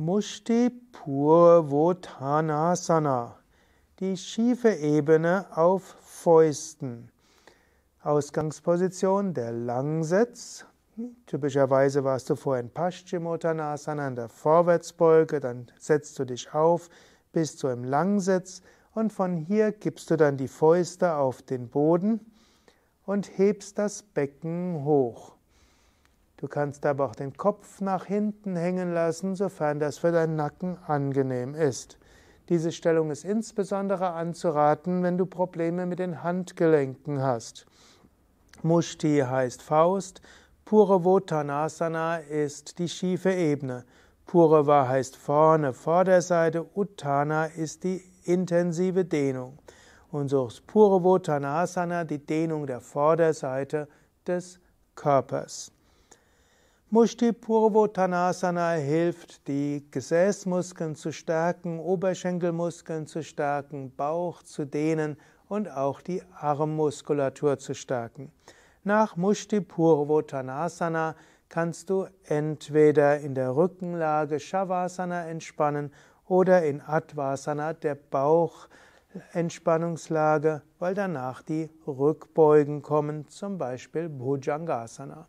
Mushti Purvotanasana, die schiefe Ebene auf Fäusten. Ausgangsposition der Langsitz. Typischerweise warst du vorher in Paschimottanasana, in der Vorwärtsbeuge, dann setzt du dich auf, bis zu im Langsitz und von hier gibst du dann die Fäuste auf den Boden und hebst das Becken hoch. Du kannst aber auch den Kopf nach hinten hängen lassen, sofern das für deinen Nacken angenehm ist. Diese Stellung ist insbesondere anzuraten, wenn du Probleme mit den Handgelenken hast. Mushti heißt Faust, Puravotanasana ist die schiefe Ebene. Purava heißt vorne, Vorderseite, Uttana ist die intensive Dehnung. Und so ist Puravotanasana die Dehnung der Vorderseite des Körpers. Mushti Purvottanasana hilft, die Gesäßmuskeln zu stärken, Oberschenkelmuskeln zu stärken, Bauch zu dehnen und auch die Armmuskulatur zu stärken. Nach Mushti Purvottanasana kannst du entweder in der Rückenlage Shavasana entspannen oder in Advasana der Bauchentspannungslage, weil danach die Rückbeugen kommen, zum Beispiel Bhujangasana.